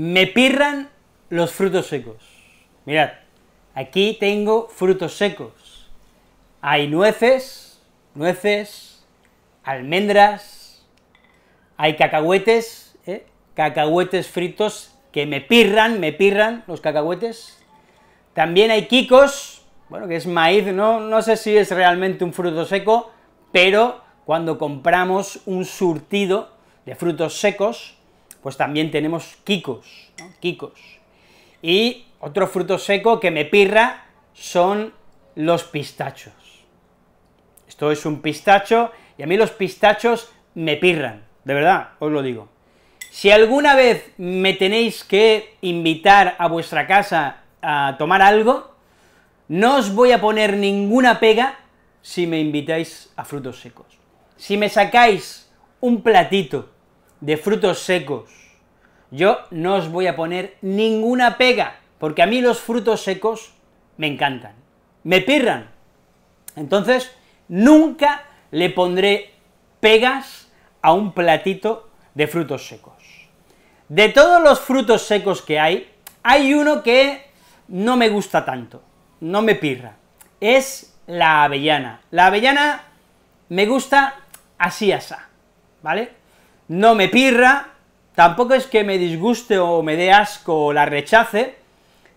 Me pirran los frutos secos. Mirad, aquí tengo frutos secos. Hay nueces, nueces, almendras, hay cacahuetes, ¿eh? cacahuetes fritos que me pirran, me pirran los cacahuetes. También hay quicos, bueno, que es maíz, no, no sé si es realmente un fruto seco, pero cuando compramos un surtido de frutos secos, pues también tenemos quicos, quicos. Y otro fruto seco que me pirra son los pistachos. Esto es un pistacho, y a mí los pistachos me pirran, de verdad, os lo digo. Si alguna vez me tenéis que invitar a vuestra casa a tomar algo, no os voy a poner ninguna pega si me invitáis a frutos secos. Si me sacáis un platito de frutos secos. Yo no os voy a poner ninguna pega, porque a mí los frutos secos me encantan, me pirran. Entonces, nunca le pondré pegas a un platito de frutos secos. De todos los frutos secos que hay, hay uno que no me gusta tanto, no me pirra, es la avellana. La avellana me gusta así asa ¿vale? no me pirra, tampoco es que me disguste o me dé asco o la rechace,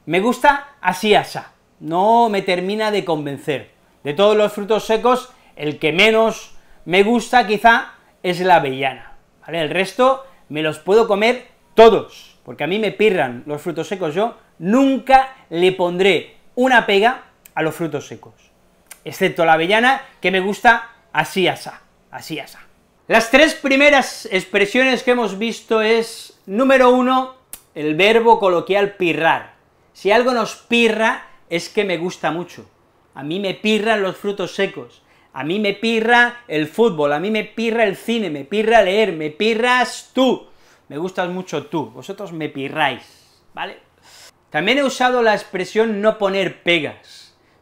me gusta así asa, no me termina de convencer. De todos los frutos secos, el que menos me gusta quizá es la avellana, ¿vale? El resto me los puedo comer todos, porque a mí me pirran los frutos secos, yo nunca le pondré una pega a los frutos secos, excepto la avellana, que me gusta así asa, así asa. Las tres primeras expresiones que hemos visto es, número uno, el verbo coloquial pirrar. Si algo nos pirra, es que me gusta mucho. A mí me pirran los frutos secos, a mí me pirra el fútbol, a mí me pirra el cine, me pirra leer, me pirras tú. Me gustas mucho tú, vosotros me pirráis, ¿vale? También he usado la expresión no poner pegas.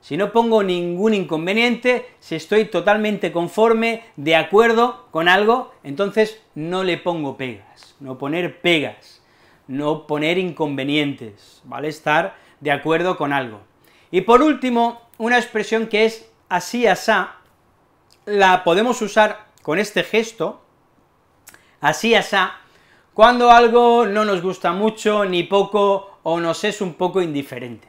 Si no pongo ningún inconveniente, si estoy totalmente conforme, de acuerdo con algo, entonces no le pongo pegas, no poner pegas, no poner inconvenientes, ¿vale? Estar de acuerdo con algo. Y por último, una expresión que es así asá, la podemos usar con este gesto, así asá, cuando algo no nos gusta mucho, ni poco, o nos es un poco indiferente.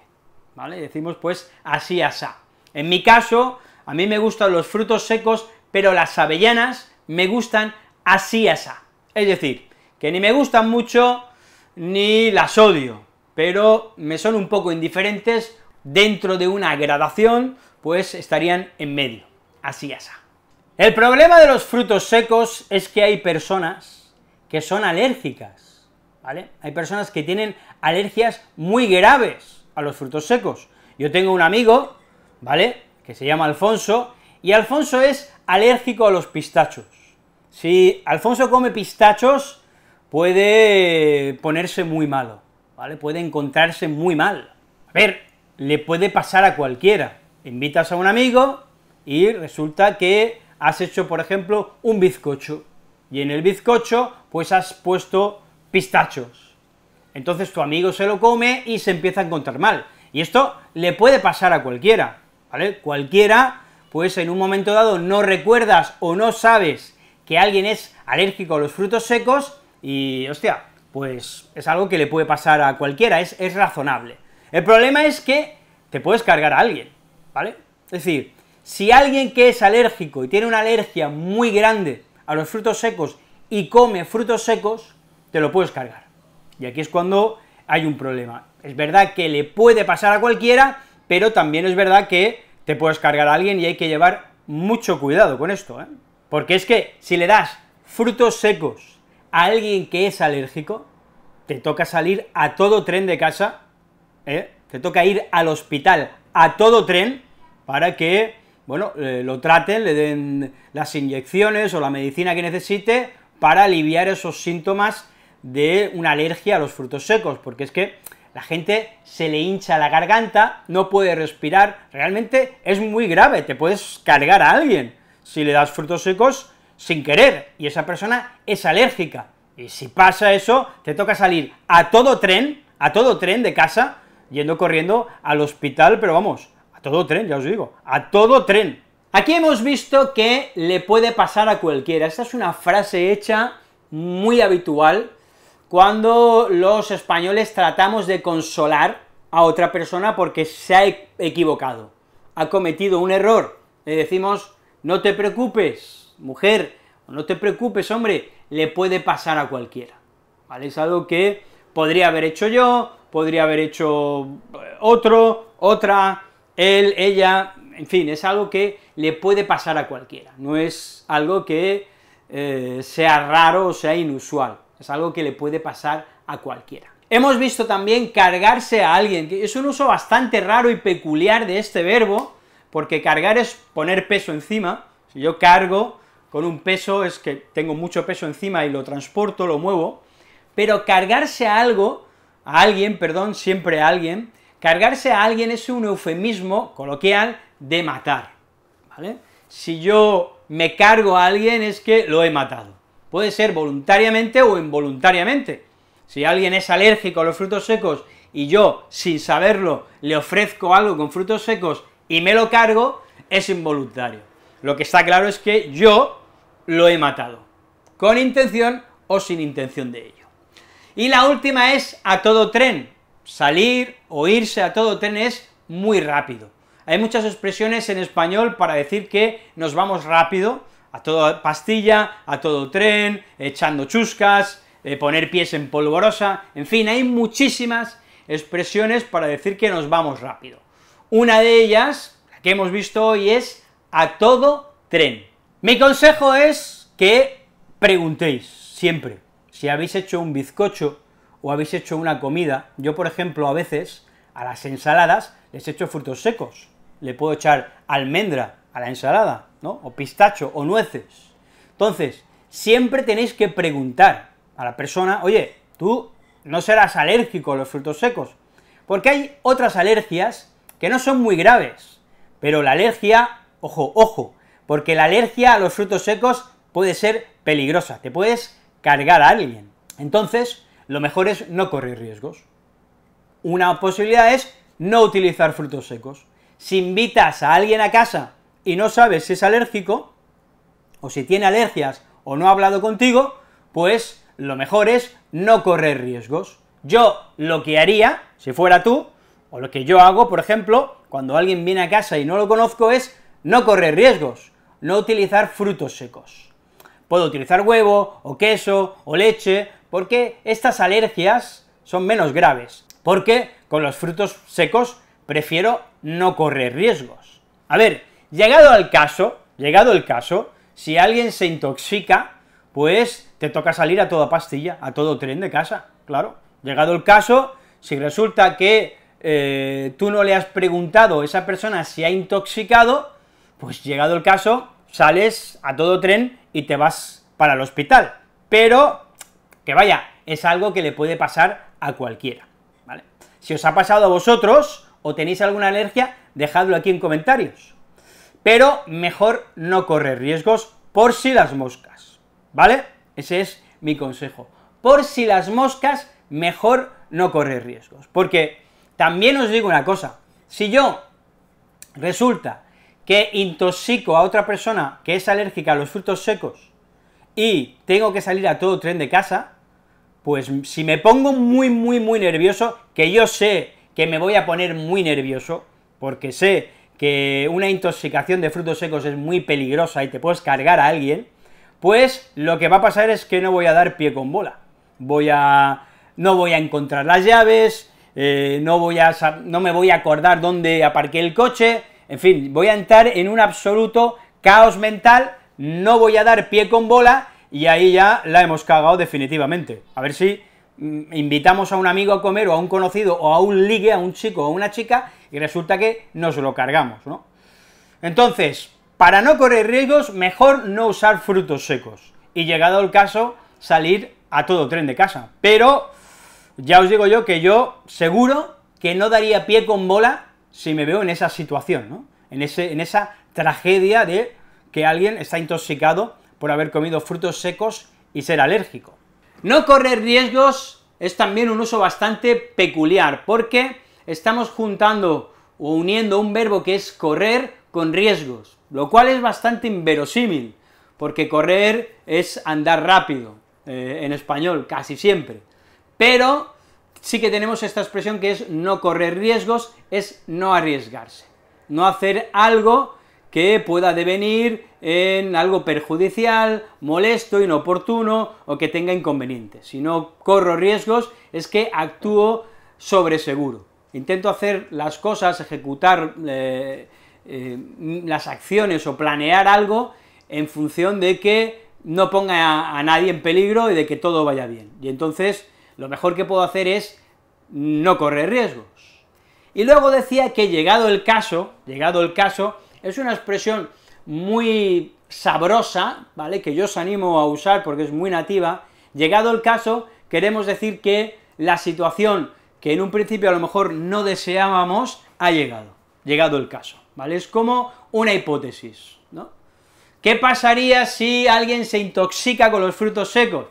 ¿vale? decimos pues así asá. En mi caso, a mí me gustan los frutos secos, pero las avellanas me gustan así asá. Es decir, que ni me gustan mucho ni las odio, pero me son un poco indiferentes, dentro de una gradación, pues estarían en medio, así asá. El problema de los frutos secos es que hay personas que son alérgicas, ¿vale? Hay personas que tienen alergias muy graves, a los frutos secos. Yo tengo un amigo, ¿vale?, que se llama Alfonso, y Alfonso es alérgico a los pistachos. Si Alfonso come pistachos, puede ponerse muy malo, ¿vale? Puede encontrarse muy mal. A ver, le puede pasar a cualquiera. Invitas a un amigo y resulta que has hecho, por ejemplo, un bizcocho, y en el bizcocho, pues has puesto pistachos. Entonces tu amigo se lo come y se empieza a encontrar mal. Y esto le puede pasar a cualquiera, ¿vale? Cualquiera, pues en un momento dado no recuerdas o no sabes que alguien es alérgico a los frutos secos y, hostia, pues es algo que le puede pasar a cualquiera, es, es razonable. El problema es que te puedes cargar a alguien, ¿vale? Es decir, si alguien que es alérgico y tiene una alergia muy grande a los frutos secos y come frutos secos, te lo puedes cargar. Y aquí es cuando hay un problema. Es verdad que le puede pasar a cualquiera, pero también es verdad que te puedes cargar a alguien y hay que llevar mucho cuidado con esto, ¿eh? Porque es que si le das frutos secos a alguien que es alérgico, te toca salir a todo tren de casa, ¿eh? te toca ir al hospital a todo tren para que, bueno, eh, lo traten, le den las inyecciones o la medicina que necesite para aliviar esos síntomas de una alergia a los frutos secos, porque es que la gente se le hincha la garganta, no puede respirar, realmente es muy grave, te puedes cargar a alguien si le das frutos secos sin querer, y esa persona es alérgica. Y si pasa eso, te toca salir a todo tren, a todo tren de casa, yendo corriendo al hospital, pero vamos, a todo tren, ya os digo, a todo tren. Aquí hemos visto que le puede pasar a cualquiera. Esta es una frase hecha muy habitual cuando los españoles tratamos de consolar a otra persona porque se ha equivocado, ha cometido un error. Le decimos, no te preocupes, mujer, no te preocupes, hombre, le puede pasar a cualquiera. ¿Vale? Es algo que podría haber hecho yo, podría haber hecho eh, otro, otra, él, ella, en fin, es algo que le puede pasar a cualquiera, no es algo que eh, sea raro o sea inusual. Es algo que le puede pasar a cualquiera. Hemos visto también cargarse a alguien, que es un uso bastante raro y peculiar de este verbo, porque cargar es poner peso encima. Si yo cargo con un peso es que tengo mucho peso encima y lo transporto, lo muevo, pero cargarse a algo, a alguien, perdón, siempre a alguien, cargarse a alguien es un eufemismo coloquial de matar, ¿vale? Si yo me cargo a alguien es que lo he matado. Puede ser voluntariamente o involuntariamente. Si alguien es alérgico a los frutos secos y yo, sin saberlo, le ofrezco algo con frutos secos y me lo cargo, es involuntario. Lo que está claro es que yo lo he matado, con intención o sin intención de ello. Y la última es a todo tren. Salir o irse a todo tren es muy rápido. Hay muchas expresiones en español para decir que nos vamos rápido, a toda pastilla, a todo tren, echando chuscas, eh, poner pies en polvorosa, en fin, hay muchísimas expresiones para decir que nos vamos rápido. Una de ellas, la que hemos visto hoy, es a todo tren. Mi consejo es que preguntéis siempre si habéis hecho un bizcocho o habéis hecho una comida. Yo, por ejemplo, a veces a las ensaladas les echo frutos secos. Le puedo echar almendra a la ensalada, o pistacho, o nueces. Entonces, siempre tenéis que preguntar a la persona, oye, tú no serás alérgico a los frutos secos, porque hay otras alergias que no son muy graves, pero la alergia, ojo, ojo, porque la alergia a los frutos secos puede ser peligrosa, te puedes cargar a alguien. Entonces, lo mejor es no correr riesgos. Una posibilidad es no utilizar frutos secos. Si invitas a alguien a casa y no sabes si es alérgico, o si tiene alergias, o no ha hablado contigo, pues lo mejor es no correr riesgos. Yo lo que haría, si fuera tú, o lo que yo hago, por ejemplo, cuando alguien viene a casa y no lo conozco, es no correr riesgos, no utilizar frutos secos. Puedo utilizar huevo, o queso, o leche, porque estas alergias son menos graves, porque con los frutos secos prefiero no correr riesgos. A ver, Llegado al caso, llegado el caso, si alguien se intoxica, pues te toca salir a toda pastilla, a todo tren de casa, claro. Llegado el caso, si resulta que eh, tú no le has preguntado a esa persona si ha intoxicado, pues llegado el caso, sales a todo tren y te vas para el hospital. Pero, que vaya, es algo que le puede pasar a cualquiera, ¿vale? Si os ha pasado a vosotros o tenéis alguna alergia, dejadlo aquí en comentarios pero mejor no correr riesgos por si las moscas, ¿vale? Ese es mi consejo. Por si las moscas, mejor no correr riesgos, porque también os digo una cosa, si yo resulta que intoxico a otra persona que es alérgica a los frutos secos y tengo que salir a todo tren de casa, pues si me pongo muy, muy, muy nervioso, que yo sé que me voy a poner muy nervioso, porque sé que una intoxicación de frutos secos es muy peligrosa y te puedes cargar a alguien, pues lo que va a pasar es que no voy a dar pie con bola. Voy a... no voy a encontrar las llaves, eh, no, voy a, no me voy a acordar dónde aparqué el coche, en fin, voy a entrar en un absoluto caos mental, no voy a dar pie con bola y ahí ya la hemos cagado definitivamente. A ver si mm, invitamos a un amigo a comer o a un conocido o a un ligue, a un chico o a una chica y resulta que nos lo cargamos, ¿no? Entonces, para no correr riesgos, mejor no usar frutos secos y llegado el caso, salir a todo tren de casa. Pero ya os digo yo que yo seguro que no daría pie con bola si me veo en esa situación, ¿no? En, ese, en esa tragedia de que alguien está intoxicado por haber comido frutos secos y ser alérgico. No correr riesgos es también un uso bastante peculiar, porque estamos juntando o uniendo un verbo que es correr con riesgos, lo cual es bastante inverosímil, porque correr es andar rápido eh, en español, casi siempre. Pero sí que tenemos esta expresión que es no correr riesgos, es no arriesgarse, no hacer algo que pueda devenir en algo perjudicial, molesto, inoportuno o que tenga inconvenientes. Si no corro riesgos es que actúo sobre seguro. Intento hacer las cosas, ejecutar eh, eh, las acciones o planear algo en función de que no ponga a, a, nadie en peligro y de que todo vaya bien. Y entonces lo mejor que puedo hacer es no correr riesgos. Y luego decía que llegado el caso, llegado el caso, es una expresión muy sabrosa, ¿vale?, que yo os animo a usar porque es muy nativa, llegado el caso, queremos decir que la situación que en un principio a lo mejor no deseábamos, ha llegado, llegado el caso, ¿vale? Es como una hipótesis, ¿no? ¿Qué pasaría si alguien se intoxica con los frutos secos?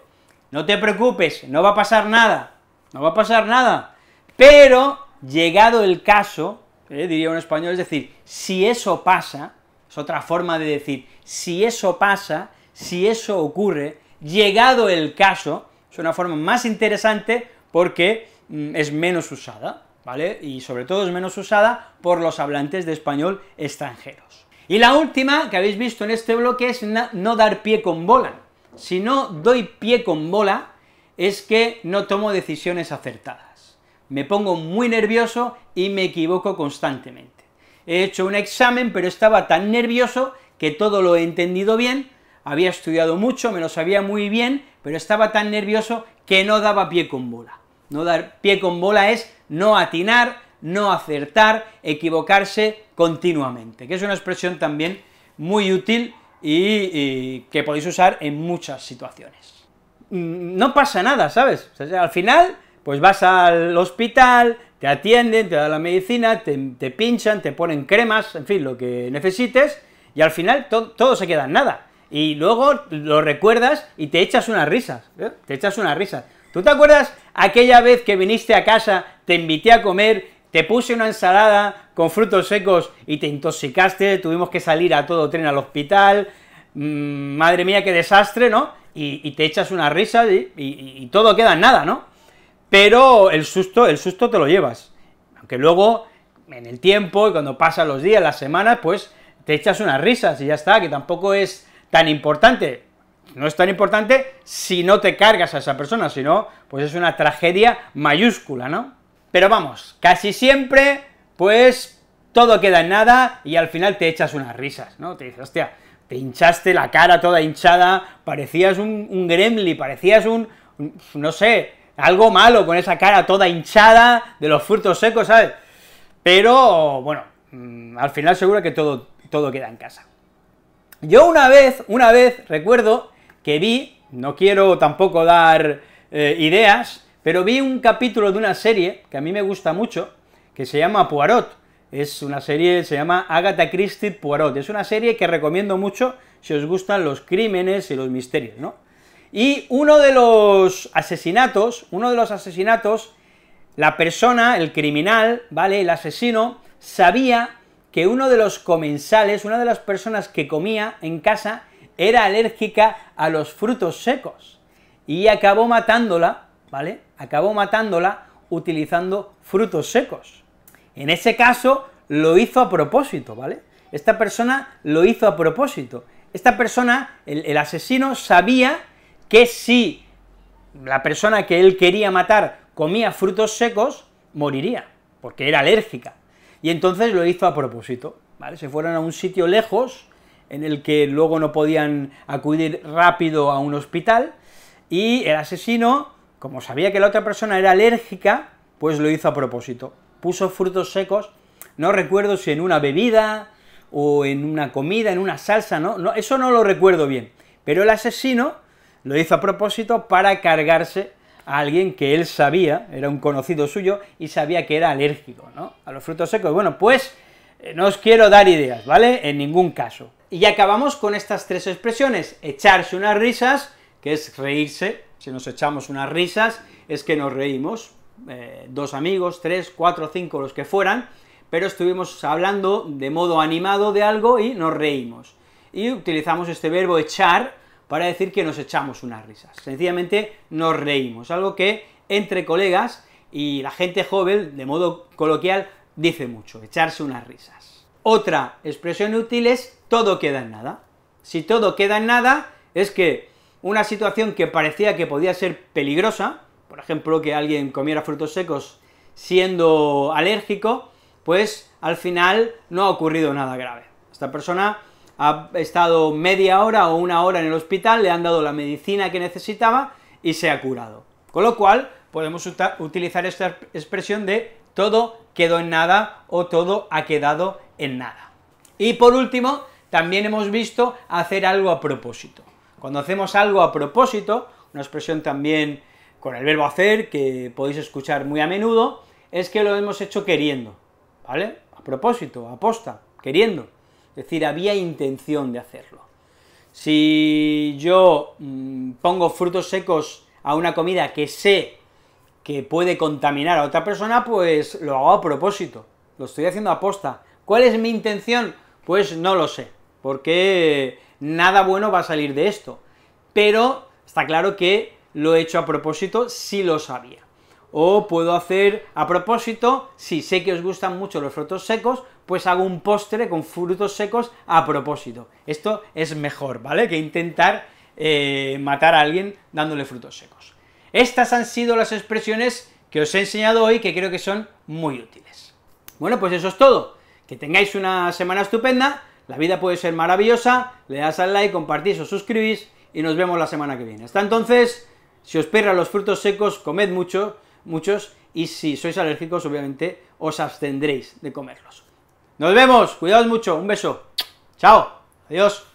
No te preocupes, no va a pasar nada, no va a pasar nada, pero llegado el caso, ¿eh? diría un español, es decir, si eso pasa, es otra forma de decir, si eso pasa, si eso ocurre, llegado el caso, es una forma más interesante porque Mm, es menos usada, ¿vale? Y sobre todo es menos usada por los hablantes de español extranjeros. Y la última que habéis visto en este bloque es no dar pie con bola. Si no doy pie con bola, es que no tomo decisiones acertadas. Me pongo muy nervioso y me equivoco constantemente. He hecho un examen, pero estaba tan nervioso que todo lo he entendido bien, había estudiado mucho, me lo sabía muy bien, pero estaba tan nervioso que no daba pie con bola. No dar pie con bola es no atinar, no acertar, equivocarse continuamente, que es una expresión también muy útil y, que podéis usar en muchas situaciones. Mm, no pasa nada, ¿sabes? al final, pues vas al hospital, te atienden, te dan la medicina, te, pinchan, te ponen cremas, en fin, lo que necesites, y al final todo se queda en nada. Y luego lo recuerdas y te echas unas risas, ¿eh? te echas unas risas. ¿Tú te acuerdas Aquella vez que viniste a casa, te invité a comer, te puse una ensalada con frutos secos y te intoxicaste, tuvimos que salir a todo tren al hospital, mm, madre mía, qué desastre, ¿no? Y, te echas una risa y, todo queda en nada, ¿no? Pero el susto, el susto te lo llevas, aunque luego, en el tiempo, y cuando pasan los días, las semanas, pues te echas unas risas y ya está, que tampoco es tan importante no es tan importante si no te cargas a esa persona, si no, pues es una tragedia mayúscula, ¿no? Pero vamos, casi siempre, pues todo queda en nada y al final te echas unas risas, ¿no? Te dices, hostia, te hinchaste la cara toda hinchada, parecías un, un gremlin, parecías un, no sé, algo malo con esa cara toda hinchada de los frutos secos, ¿sabes? Pero, bueno, mm, al final seguro que todo, todo queda en casa. Yo una vez, una vez, recuerdo que vi, no quiero tampoco dar eh, ideas, pero vi un capítulo de una serie que a mí me gusta mucho, que se llama Poirot. Es una serie, se llama Agatha Christie Poirot. Es una serie que recomiendo mucho si os gustan los crímenes y los misterios, ¿no? Y uno de los asesinatos, uno de los asesinatos, la persona, el criminal, ¿vale? El asesino, sabía que uno de los comensales, una de las personas que comía en casa, era alérgica a los frutos secos y acabó matándola, ¿vale? Acabó matándola utilizando frutos secos. En ese caso lo hizo a propósito, ¿vale? Esta persona lo hizo a propósito. Esta persona, el, asesino, sabía que si la persona que él quería matar comía frutos secos, moriría, porque era alérgica. Y entonces lo hizo a propósito, ¿vale? Se fueron a un sitio lejos, en el que luego no podían acudir rápido a un hospital, y el asesino, como sabía que la otra persona era alérgica, pues lo hizo a propósito. Puso frutos secos, no recuerdo si en una bebida o en una comida, en una salsa, ¿no? eso no lo recuerdo bien. Pero el asesino lo hizo a propósito para cargarse a alguien que él sabía, era un conocido suyo, y sabía que era alérgico, ¿no? A los frutos secos. Bueno, pues eh, no os quiero dar ideas, ¿vale? En ningún caso. Y acabamos con estas tres expresiones. Echarse unas risas, que es reírse, si nos echamos unas risas es que nos reímos, eh, dos amigos, tres, cuatro, cinco, los que fueran, pero estuvimos hablando de modo animado de algo y nos reímos. Y utilizamos este verbo echar para decir que nos echamos unas risas. Sencillamente nos reímos, algo que entre colegas y la gente joven, de modo coloquial, dice mucho, echarse unas risas. Otra expresión útil es todo queda en nada. Si todo queda en nada, es que una situación que parecía que podía ser peligrosa, por ejemplo, que alguien comiera frutos secos siendo alérgico, pues al final no ha ocurrido nada grave. Esta persona ha estado media hora o una hora en el hospital, le han dado la medicina que necesitaba y se ha curado. Con lo cual, podemos utilizar esta expresión de todo quedó en nada o todo ha quedado en nada. Y por último, también hemos visto hacer algo a propósito. Cuando hacemos algo a propósito, una expresión también con el verbo hacer, que podéis escuchar muy a menudo, es que lo hemos hecho queriendo, ¿vale? A propósito, aposta, queriendo. Es decir, había intención de hacerlo. Si yo mm, pongo frutos secos a una comida que sé que puede contaminar a otra persona, pues lo hago a propósito, lo estoy haciendo aposta. ¿Cuál es mi intención? Pues no lo sé porque nada bueno va a salir de esto. Pero está claro que lo he hecho a propósito si lo sabía. O puedo hacer a propósito, si sé que os gustan mucho los frutos secos, pues hago un postre con frutos secos a propósito. Esto es mejor, ¿vale? Que intentar eh, matar a alguien dándole frutos secos. Estas han sido las expresiones que os he enseñado hoy que creo que son muy útiles. Bueno, pues eso es todo. Que tengáis una semana estupenda la vida puede ser maravillosa, le das al like, compartís o suscribís y nos vemos la semana que viene. Hasta entonces, si os perra los frutos secos, comed mucho, muchos, y si sois alérgicos, obviamente, os abstendréis de comerlos. Nos vemos, cuidaos mucho, un beso, chao, adiós.